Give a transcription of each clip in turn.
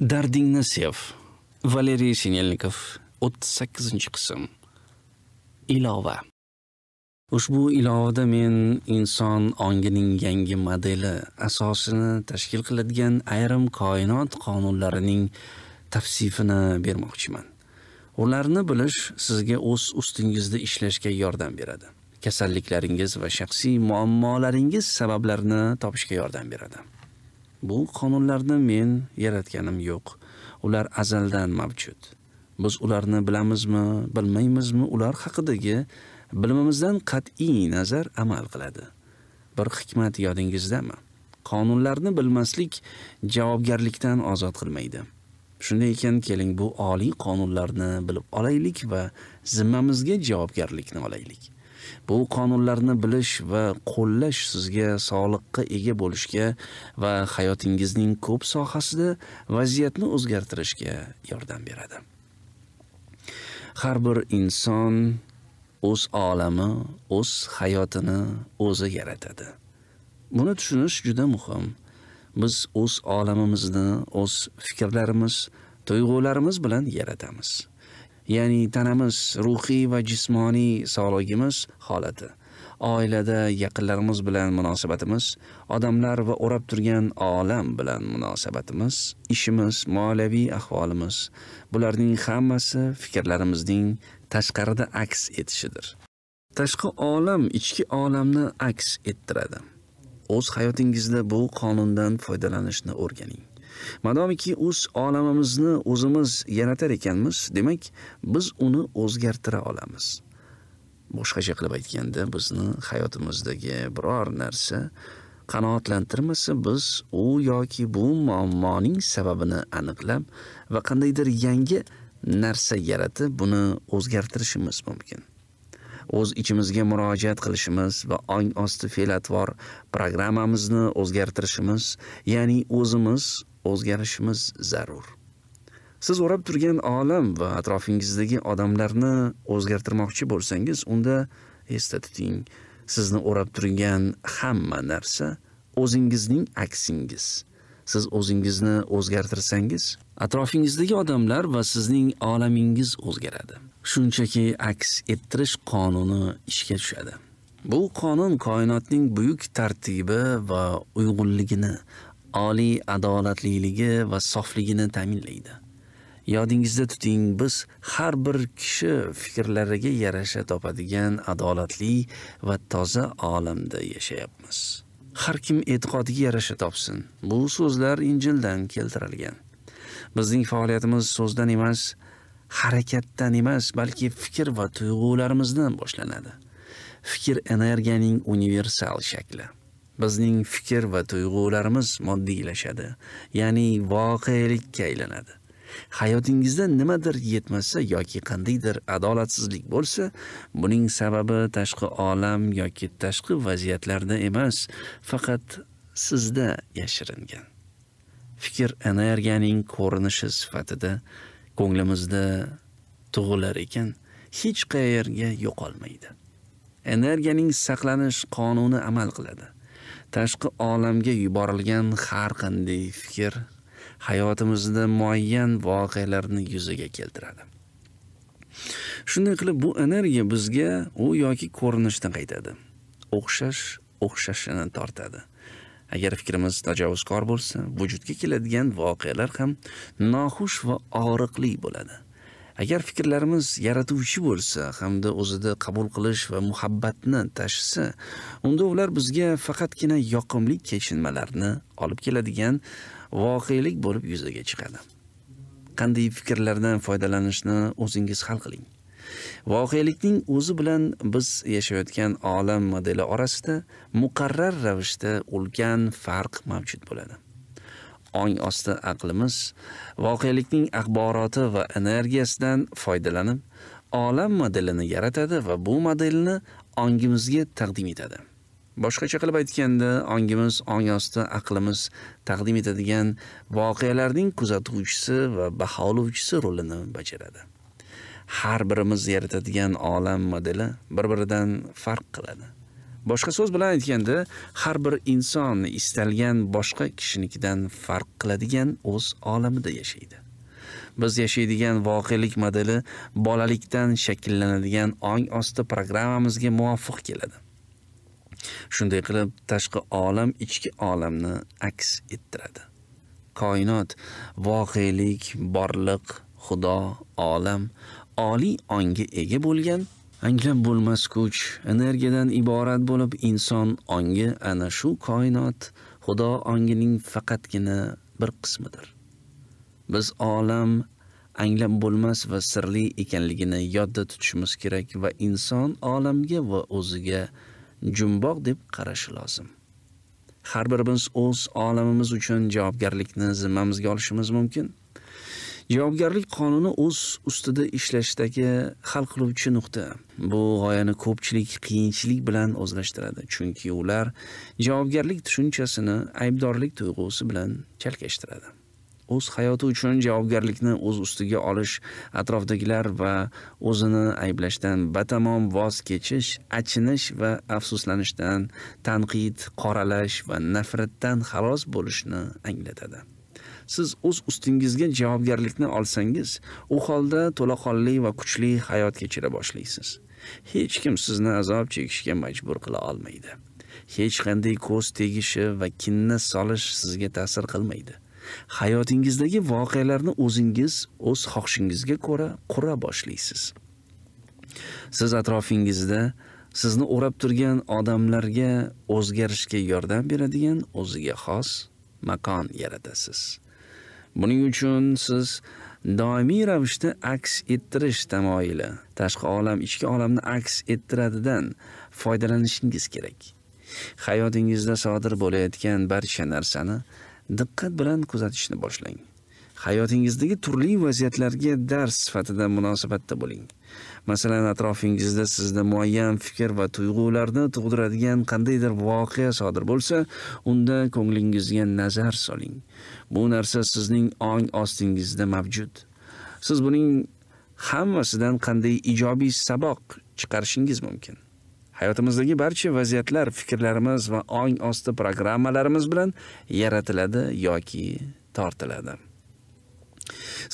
dardingni sev valeriy shinelnikov 38 qism ilova ushbu ilovada men inson ongining yangi modeli asosini tashkil qiladigan ayrim koinot qonunlarining tavsifini bermoqchiman ularni bilish sizga o'z ustingizda ishlashga yordam beradi kasalliklaringiz va shaxsiy muammolaringiz sabablarini topishga yordam beradi Bu qonunlarni men yaratganim yo'q. Ular azaldan mavjud. Biz ularni bilamizmi, bilmaymizmi, ular haqidagi bilimimizdan qat'iy nazar amal qiladi. Bir hikmat yodingizdami? Qonunlarni bilmaslik javobgarlikdan ozod qilmaydi. Shunday ekan keling bu oliy qonunlarni bilib olaylik va zimmamizga javobgarlikni olaylik. bu qonunlarni bilish va qo'llash sizga sog'liqqa ega bo'lishga va hayotingizning ko'p sohasida vaziyatni o'zgartirishga yordam beradi. Har bir inson o'z olami, o'z hayotini o'zi yaratadi. Buni tushunish juda muhim. Biz o'z olamimizni, o'z fikrlarimiz, tuyg'ularimiz bilan yaratamiz. ya'ni tanamiz ruhiy va jismoniy sog'ligimiz holati oilada yaqinlarimiz bilan munosabatimiz odamlar va o'rab turgan olam bilan munosabatimiz ishimiz moliyaviy ahvolimiz bularning hammasi fikrlarimizning tashqarida aks etishidir tashqi olam ichki olamni aks ettiradi o'z hayotingizda bu qonundan foydalanishni o'rganing Madomiki o'z olamimizni o'zimiz yaratar ekanmiz, demak, biz uni o'zgartira olamiz. Boshqacha qilib aytganda, bizni hayotimizdagi biror narsa qanoatlantirmasa, biz u yoki bu muammoning sababini aniqlab va qandaydir yangi narsa yaratib, buni o'zgartirishimiz mumkin. o'z ichimizga murojaat qilishimiz va ong osti fe'l atvor programmamizni o'zgartirishimiz ya'ni o'zimiz o'zgarishimiz zarur siz o'rab turgan olam va atrofingizdagi odamlarni o'zgartirmoqchi bo'lsangiz unda esda tuting sizni o'rab turgan hamma narsa o'zingizning aksingiz siz o'zingizni o'zgartirsangiz atrofingizdagi odamlar va sizning olamingiz o'zgaradi shunchaki aks ettirish qonuni ishga tushadi. Bu qonun koinotning buyuk tartibi va uyg'unligini, oliy adolatliligi va sofligini ta'minlaydi. Yodingizda tuting, biz har bir kishi fikrlariga yarasha topadigan adolatli va toza olamda yashayapmiz. Har kim e'tiqodiga yarasha topsin. Bu so'zlar Injildan keltirilgan. Bizning faoliyatimiz so'zdan emas, harakatdan emas balki fikr va tuyg'ularimizdan boshlanadi fikr energiyaning universal shakli bizning fikr va tuyg'ularimiz moddiylashadi ya'ni voqelikka aylanadi hayotingizda nimadir yetmasa yoki qandaydir adolatsizlik bo'lsa buning sababi tashqi olam yoki tashqi vaziyatlarda emas faqat sizda yashiringan fikr energiyaning ko'rinishi sifatida ko'nglimizda tug'ilar ekan, hech qayerga yo'qolmaydi. Energiyaning saqlanish qonuni amal qiladi. Tashqi olamga yuborilgan har qanday fikr hayotimizda muayyan voqealarni yuzaga keltiradi. Shunday qilib bu energiya bizga u yoki ko'rinishdan qaytadi. O'xshash o'xshashini tortadi. agar fikrimiz tajovuzkor bo'lsa vujudga keladigan voqealar ham noxush va og'riqli bo'ladi agar fikrlarimiz yaratuvchi bo'lsa hamda o'zida qabul qilish va muhabbatni tashisa unda ular bizga faqatgina yoqimli kechinmalarni olib keladigan voqelik bo'lib yuzaga chiqadi qanday fikrlardan foydalanishni o'zingiz hal qiling voqelikning o'zi bilan biz yashayotgan olam modeli orasida muqarrar ravishda ulkan farq mavjud bo'ladi ong osti aqlimiz voqelikning axboroti va energiyasidan foydalanib olam modelini yaratadi va bu modelni ongimizga taqdim etadi boshqacha qilib aytganda ongimiz ong osti aqlimiz taqdim etadigan voqealarning kuzatuvchisi va baholovchisi rolini bajaradi har birimiz yaratadigan olam modeli bir biridan farq qiladi boshqa so'z bilan aytganda har bir inson istalgan boshqa kishinikidan farq qiladigan o'z olamida yashaydi biz yashaydigan voqelik modeli bolalikdan shakllanadigan ong osti programmamizga muvofiq keladi shunday qilib tashqi olam ichki olamni aks ettiradi koinot voqelik borliq xudo olam oliy ongga ega bo'lgan, anglab bo'lmas kuch, energiyadan iborat bo'lib inson ongi ana shu koinot Xudo ongining faqatgina bir qismidir. Biz olam anglab bo'lmas va sirli ekanligini yodda tutishimiz kerak va inson olamga va o'ziga jumboq deb qarashi lozim. Har birimiz o'z olamimiz uchun javobgarlikni zimmamizga olishimiz mumkin. javobgarlik qonuni o'z ustida ishlashdagi hal qiluvchi nuqta bu g'oyani ko'pchilik qiyinchilik bilan o'zlashtiradi chunki ular javobgarlik tushunchasini aybdorlik tuyg'usi bilan chalkashtiradi o'z hayoti uchun javobgarlikni o'z ustiga olish atrofdagilar va o'zini ayblashdan batamom voz kechish achinish va afsuslanishdan tanqid qoralash va nafratdan xalos bo'lishni anglatadi siz o'z ustingizga javobgarlikni olsangiz, u holda to'laqonli va kuchli hayot kechira boshlaysiz. Hech kim sizni azob chekishga majbur qila olmaydi. Hech qanday ko'z tegishi va kinni solish sizga ta'sir qilmaydi. Hayotingizdagi voqealarni o'zingiz o'z xohishingizga ko'ra qura boshlaysiz. Siz atrofingizda sizni o'rab turgan odamlarga o'zgarishga yordam beradigan o'ziga xos makon yaratasiz. Buning uchun siz doimiy ravishda aks ettirish tamoyili, tashqi olam, ichki olamni aks ettiradidan foydalanishingiz kerak. Hayotingizda sodir bo'layotgan barcha narsani diqqat bilan kuzatishni boshlang. hayotingizdagi turli vaziyatlarga dars sifatida munosabatda bo'ling. Masalan, atrofingizda sizda muayyan fikr va tuyg'ularni tug'diradigan qandaydir voqea sodir bo'lsa, unda ko'nglingizga nazar soling. Bu narsa sizning ong ostingizda mavjud. Siz buning hammasidan qanday ijobiy saboq chiqarishingiz mumkin. Hayotimizdagi barcha vaziyatlar fikrlarimiz va ong osti programmalarimiz bilan yaratiladi yoki tortiladi.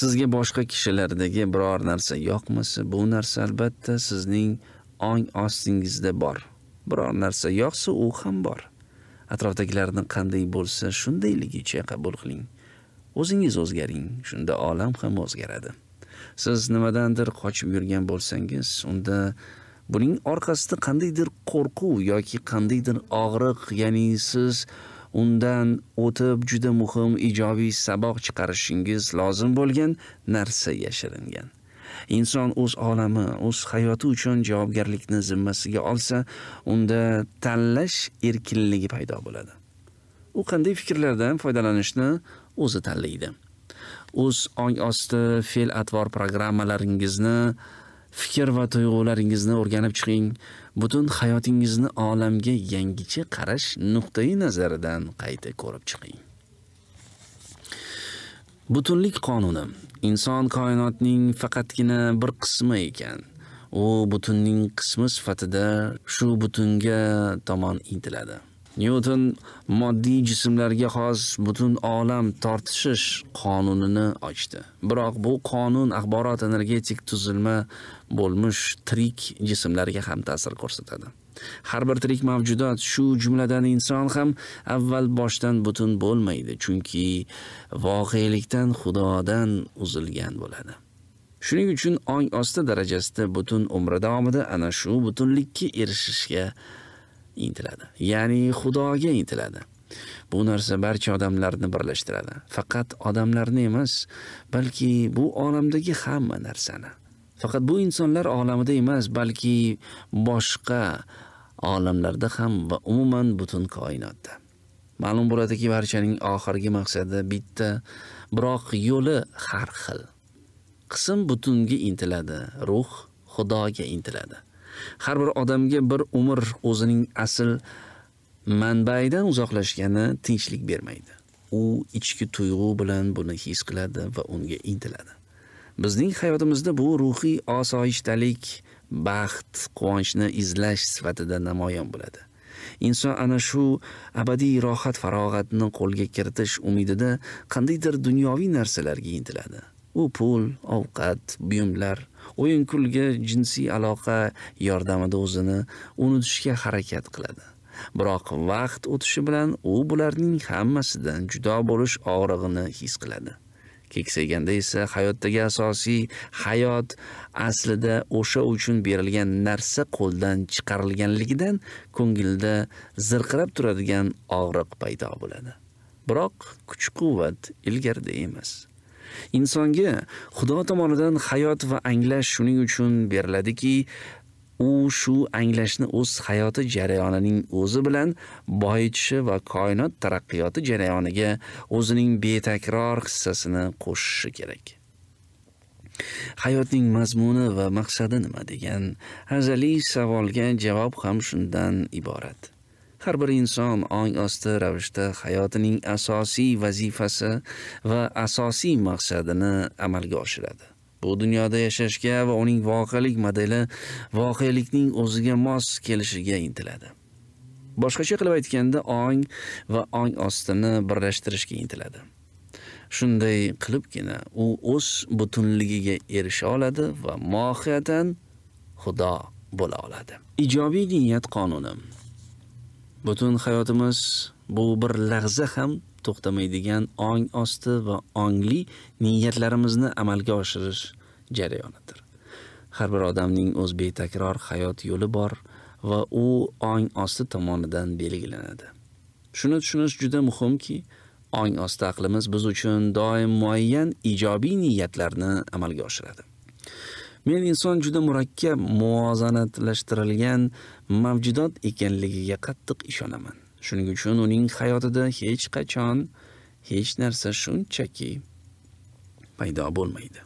sizga boshqa kishilardagi biror narsa yoqmasa bu narsa albatta sizning ong ostingizda bor biror narsa yoqsa u ham bor atrofdagilarni qanday bo'lsa shundayligicha qabul qiling o'zingiz o'zgaring shunda olam ham o'zgaradi siz nimadandir qochib yurgan bo'lsangiz unda buning orqasida qandaydir qo'rquv yoki qandaydir og'riq ya'ni siz undan o'tib juda muhim ijobiy saboq chiqarishingiz lozim bo'lgan narsa yashiringan. Inson o'z olami, o'z hayoti uchun javobgarlikni zimmasiga olsa, unda tanlash erkinligi paydo bo'ladi. U qanday fikrlardan foydalanishni o'zi tanlaydi. O'z ong osti fe'l-atvor programmalaringizni fikr va tuyg'ularingizni o'rganib chiqing. Butun hayotingizni olamga yangicha qarash nuqtai nazaridan qayta ko'rib chiqing. Butunlik qonuni inson koinotning faqatgina bir qismi ekan. U butunning qismi sifatida shu butunga tomon intiladi. Newton moddiy jismlarga xos butun olam tortishish qonunini ochdi. Biroq bu qonun axborot energetik tuzilma bo'lmuş tirik jismlarga ham ta'sir ko'rsatadi. Har bir tirik mavjudot, shu jumladan inson ham avval boshdan butun bo'lmaydi, chunki voqelikdan Xudodan uzilgan bo'ladi. Shuning uchun ong osti darajasida butun umri davomida ana shu butunlikka erishishga intiladi ya'ni xudoga intiladi bu narsa barcha odamlarni birlashtiradi faqat odamlarni emas balki bu olamdagi hamma narsani faqat bu insonlar olamida emas balki boshqa olamlarda ham va umuman butun koinotda ma'lum bo'ladiki barchaning oxirgi maqsadi bitta biroq yo'li har xil qism butunga intiladi ruh xudoga intiladi har bir odamga bir umr o'zining asl manbaidan uzoqlashgani tinchlik bermaydi. U ichki tuyg'u bilan buni his qiladi va unga intiladi. Bizning hayotimizda bu ruhiy osoyishtalik, baxt, quvonchni izlash sifatida namoyon bo'ladi. inson ana shu abadiy rohat farog'atni qo'lga kiritish umidida qandaydir dunyoviy narsalarga intiladi u pul ovqat buyumlar o'yin kulgi jinsiy aloqa yordamida o'zini unutishga harakat qiladi. Biroq vaqt o'tishi bilan u bularning hammasidan judo bo'lish og'rig'ini his qiladi. Keksayganda esa hayotdagi asosiy hayot aslida o'sha uchun berilgan narsa qo'ldan chiqarilganligidan ko'ngilda zirqirab turadigan og'riq paydo bo'ladi. Biroq kuch-quvvat ilgarida emas. Insonga Xudo tomonidan hayot va anglash shuning uchun beriladiki, u shu anglashni o'z hayoti jarayonining o'zi bilan boyitishi va koinot taraqqiyoti jarayoniga o'zining betakror hissasini qo'shishi kerak. Hayotning mazmuni va maqsadi nima degan azaliy savolga javob ham shundan iborat. Har bir inson ong osti ravishda hayotining asosiy vazifasi va asosiy maqsadini amalga oshiradi. Bu dunyoda yashashga va uning voqelik modeli voqelikning o'ziga mos kelishiga intiladi. Boshqacha qilib aytganda, ong va ong ostini birlashtirishga intiladi. Shunday qilibgina u o'z butunligiga erisha oladi va mohiyatan xudo bo'la oladi. Ijobiy niyat qonuni butun hayotimiz bu bir lahza ham to'xtamaydigan ong osti va ongli niyatlarimizni amalga oshirish jarayonidir. Har bir odamning o'z betakror hayot yo'li bor va u ong osti tomonidan belgilanadi. Shuni tushunish juda muhimki, ong osti aqlimiz biz uchun doim muayyan ijobiy niyatlarni amalga oshiradi. Men inson juda murakkab muvozanatlashtirilgan mavjudot ekanligiga qattiq ishonaman. Shuning uchun uning hayotida hech qachon hech narsa shunchaki paydo bo'lmaydi.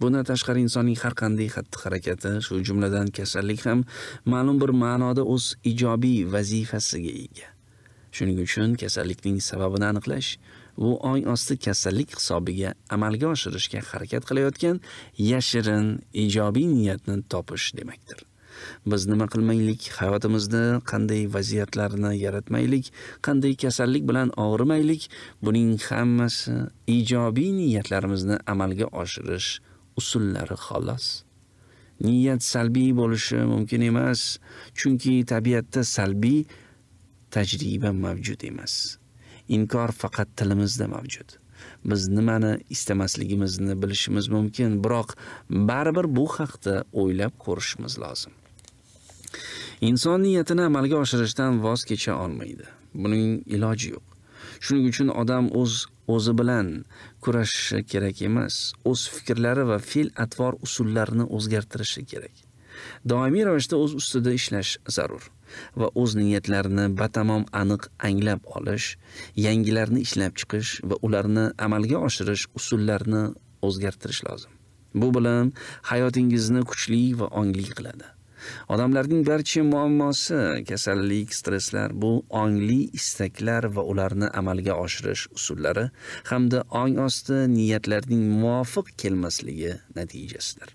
Buna tashqari insonning har qanday xatti-harakati, shu jumladan kasallik ham ma'lum bir ma'noda o'z ijobiy vazifasiga ega. Shuning uchun kasallikning sababini aniqlash u ong osti kasallik hisobiga amalga oshirishga harakat qilayotgan yashirin ijobiy niyatni topish demakdir. biz nima qilmaylik hayotimizni qanday vaziyatlarni yaratmaylik qanday kasallik bilan og'rimaylik buning hammasi ijobiy niyatlarimizni amalga oshirish usullari xolos niyat salbiy bo'lishi mumkin emas chunki tabiatda salbiy tajriba mavjud emas inkor faqat tilimizda mavjud biz nimani istamasligimizni bilishimiz mumkin biroq baribir bu haqda o'ylab ko'rishimiz lozim Inson niyatini amalga oshirishdan voz kecha olmaydi. Buning iloji yo'q. Shuning uchun odam o'z o'zi bilan kurashishi kerak emas, o'z fikrlari va fe'l-atvor usullarini o'zgartirishi kerak. Doimiy ravishda o'z ustida ishlash zarur va o'z niyatlarini batamom aniq anglab olish, yangilarni ishlab chiqish va ularni amalga oshirish usullarini o'zgartirish lozim. Bu bilan hayotingizni kuchli va ongli qiladi. Odamlarning barcha muammosi, kasallik, stresslar bu ongli istaklar va ularni amalga oshirish usullari hamda ong osti niyatlarning muvofiq kelmasligi natijasidir.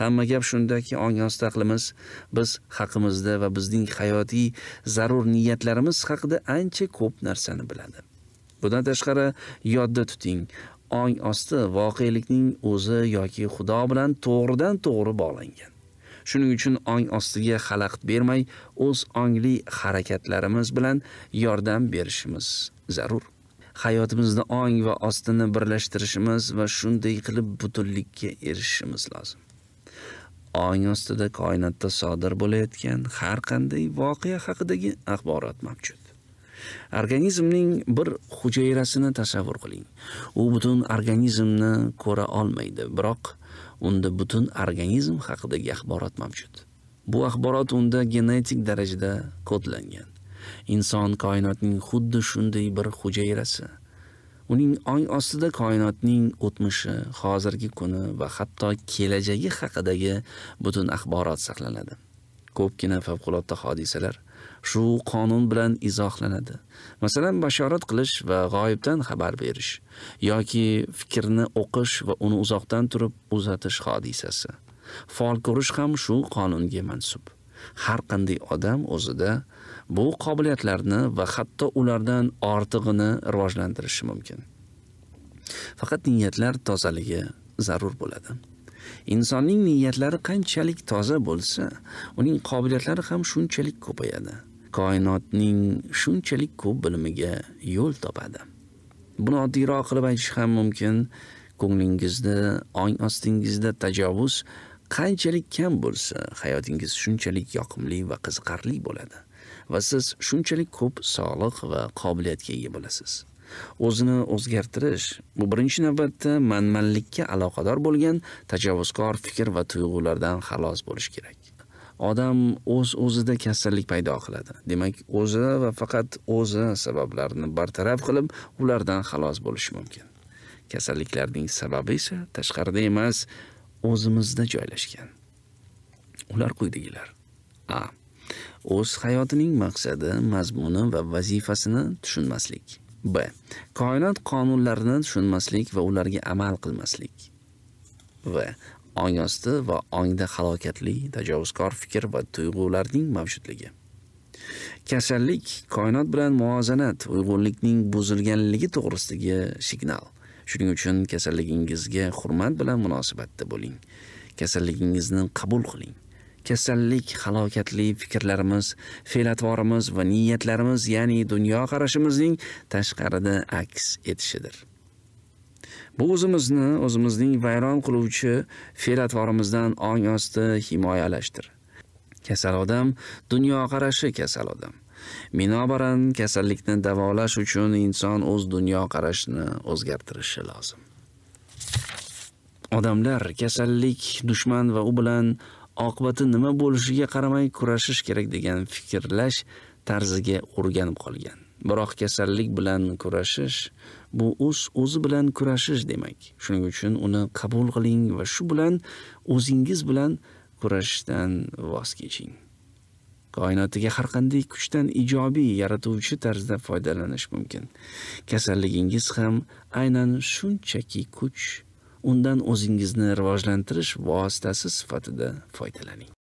Hamma gap shundaki, ong osti aqlimiz biz haqimizda va bizning hayotiy zarur niyatlarimiz haqida ancha ko'p narsani biladi. Bundan tashqari, yodda tuting, ong osti voqelikning o'zi yoki xudo bilan to'g'ridan-to'g'ri bog'langan. Shuning uchun ong ostiga xalaqit bermay, o'z ongli harakatlarimiz bilan yordam berishimiz zarur. Hayotimizda ong va ostini birlashtirishimiz va shunday qilib butunlikka erishishimiz lozim. Ong ostida koinotda sodir bo'layotgan har qanday voqea haqidagi axborot mavjud. Organizmning bir hujayrasini tasavvur qiling. U butun organizmni ko'ra olmaydi, biroq unda butun organizm haqidagi axborot mavjud. Bu axborot unda genetik darajada kodlangan. Inson koinotning xuddi shunday bir hujayrasi. uning ong ostida koinotning o'tmishi, hozirgi kuni va hatto kelajagi haqidagi butun axborot saqlanadi. Ko'pgina favqulodda hodisalar shu qonun bilan izohlanadi. Masalan, bashorat qilish va g'oyibdan xabar berish yoki fikrni o'qish va uni uzoqdan turib uzatish hodisasi. fol ko'rish ham shu qonunga mansub. Har qanday odam o'zida bu qobiliyatlarni va hatto ulardan ortig'ini rivojlantirishi mumkin. Faqat niyatlar tozaligi zarur bo'ladi. Insonning niyatlari qanchalik toza bo'lsa, uning qobiliyatlari ham shunchalik ko'payadi. koinotning shunchalik ko'p bilimiga yo'l topadi. Buni oddiyroq qilib aytish ham mumkin, ko'nglingizda, ong ostingizda tajovuz qanchalik kam bo'lsa, hayotingiz shunchalik yoqimli va qiziqarli bo'ladi va siz shunchalik ko'p sog'liq va qobiliyatga ega bo'lasiz. o'zini o'zgartirish bu birinchi navbatda manmanlikka aloqador bo'lgan tajovuzkor fikr va tuyg'ulardan xalos bo'lish kerak odam o'z o'zida kasallik paydo qiladi demak o'zi va faqat o'zi sabablarini bartaraf qilib ulardan xalos bo'lish mumkin kasalliklarning sababi esa tashqarida emas o'zimizda joylashgan ular quyidagilar a o'z hayotining maqsadi mazmuni va vazifasini tushunmaslik b koinot qonunlarini tushunmaslik va ularga amal qilmaslik v ong osti va ongda halokatli tajovuzkor fikr va tuyg'ularning mavjudligi kasallik koinot bilan muvozanat uyg'unlikning buzilganligi to'g'risidagi signal shuning uchun kasalligingizga hurmat bilan munosabatda bo'ling kasalligingizni qabul qiling kasallik halokatli fikrlarimiz fe'l atvorimiz va niyatlarimiz ya'ni dunyo qarashimizning tashqarida aks etishidir Bu o'zimizni, o'zimizning vayron qiluvchi fe'latvorimizdan ong osti himoyalashdir. Kasal odam dunyo qarashi kasal odam. Minobaran kasallikni davolash uchun inson o'z dunyo qarashini o'zgartirishi lozim. Odamlar kasallik, dushman va u bilan oqibati nima bo'lishiga qaramay kurashish kerak degan fikrlash tarziga o'rganib qolgan. Biroq kasallik bilan kurashish Bu o'z o'zi bilan kurashish demak. Shuning uchun uni qabul qiling va shu bilan o'zingiz bilan kurashishdan voz keching. koinotdagi har qanday kuchdan ijobiy yaratuvchi tarzda foydalanish mumkin. Kasalligingiz ham aynan shunchaki kuch, undan o'zingizni rivojlantirish vositasi sifatida foydalaning.